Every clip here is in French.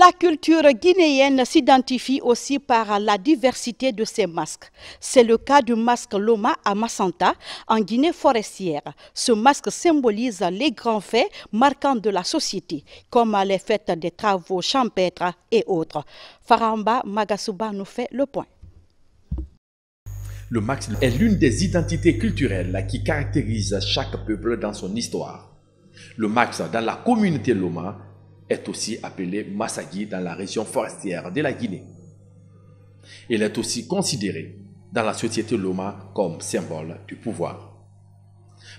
La culture guinéenne s'identifie aussi par la diversité de ses masques. C'est le cas du masque Loma à Massanta, en Guinée forestière. Ce masque symbolise les grands faits marquants de la société, comme les fêtes des travaux champêtres et autres. Faramba Magasuba nous fait le point. Le masque est l'une des identités culturelles qui caractérise chaque peuple dans son histoire. Le masque dans la communauté Loma est aussi appelé Masagi dans la région forestière de la Guinée. Il est aussi considéré dans la société Loma comme symbole du pouvoir.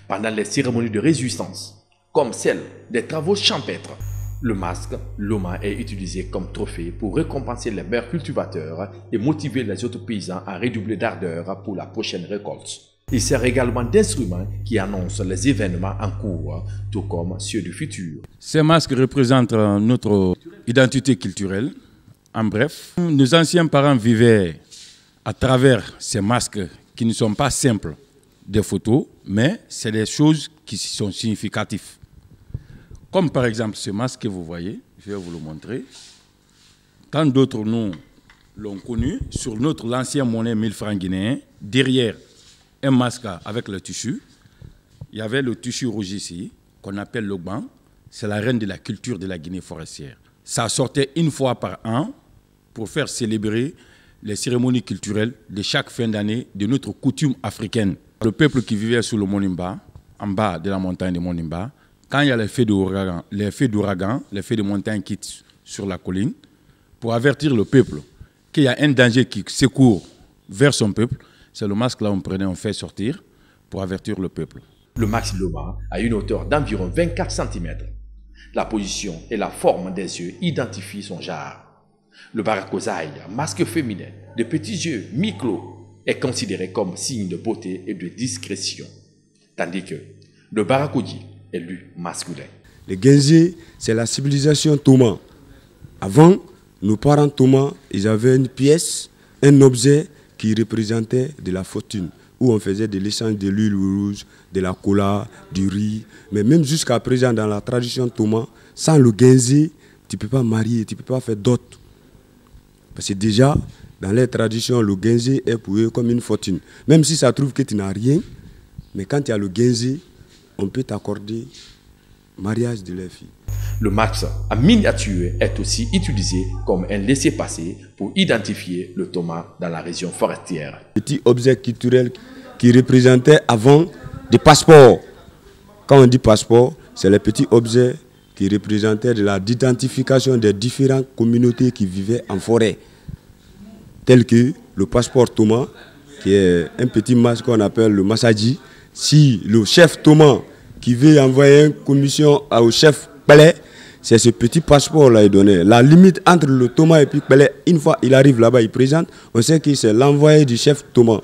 Pendant les cérémonies de résistance, comme celle des travaux champêtres, le masque Loma est utilisé comme trophée pour récompenser les meilleurs cultivateurs et motiver les autres paysans à redoubler d'ardeur pour la prochaine récolte. Il sert également d'instrument qui annonce les événements en cours, tout comme ceux du futur. Ces masques représentent notre identité culturelle. En bref, nos anciens parents vivaient à travers ces masques qui ne sont pas simples des photos, mais c'est des choses qui sont significatives. Comme par exemple ce masque que vous voyez, je vais vous le montrer. Tant d'autres nous l'ont connu sur notre ancien monnaie 1000 francs guinéens, derrière un masque avec le tissu. Il y avait le tissu rouge ici, qu'on appelle le C'est la reine de la culture de la Guinée forestière. Ça sortait une fois par an pour faire célébrer les cérémonies culturelles de chaque fin d'année de notre coutume africaine. Le peuple qui vivait sous le Monimba, en bas de la montagne de Monimba, quand il y a l'effet d'ouragan, l'effet d'ouragan, de montagne quitte sur la colline, pour avertir le peuple qu'il y a un danger qui secourt vers son peuple, c'est le masque là on prenait, on fait sortir pour avertir le peuple. Le masque Loma a une hauteur d'environ 24 cm. La position et la forme des yeux identifient son genre. Le barakosaï, masque féminin, de petits yeux mi-clos, est considéré comme signe de beauté et de discrétion, tandis que le Barakoudi est lui masculin. Les Genzi, c'est la civilisation Touma. Avant, nos parents Touma, ils avaient une pièce, un objet qui représentaient de la fortune, où on faisait de l'échange de l'huile rouge, de la cola, du riz. Mais même jusqu'à présent, dans la tradition Thomas, sans le guenzi, tu ne peux pas marier, tu ne peux pas faire d'autres. Parce que déjà, dans les traditions, le genzi est pour eux comme une fortune. Même si ça trouve que tu n'as rien, mais quand tu as le genzi, on peut t'accorder mariage de la fille. Le Max, à miniature est aussi utilisé comme un laissez-passer pour identifier le Thomas dans la région forestière. Petit objet culturel qui représentait avant des passeports. Quand on dit passeport, c'est les petits objets qui représentaient de l'identification des différentes communautés qui vivaient en forêt, Tel que le passeport Thomas, qui est un petit masque qu'on appelle le massadji. Si le chef Thomas qui veut envoyer une commission au chef Palais, c'est ce petit passeport-là est donné. La limite entre le Thomas et puis une fois il arrive là-bas, il présente, on sait qu'il c'est l'envoyé du chef Thomas.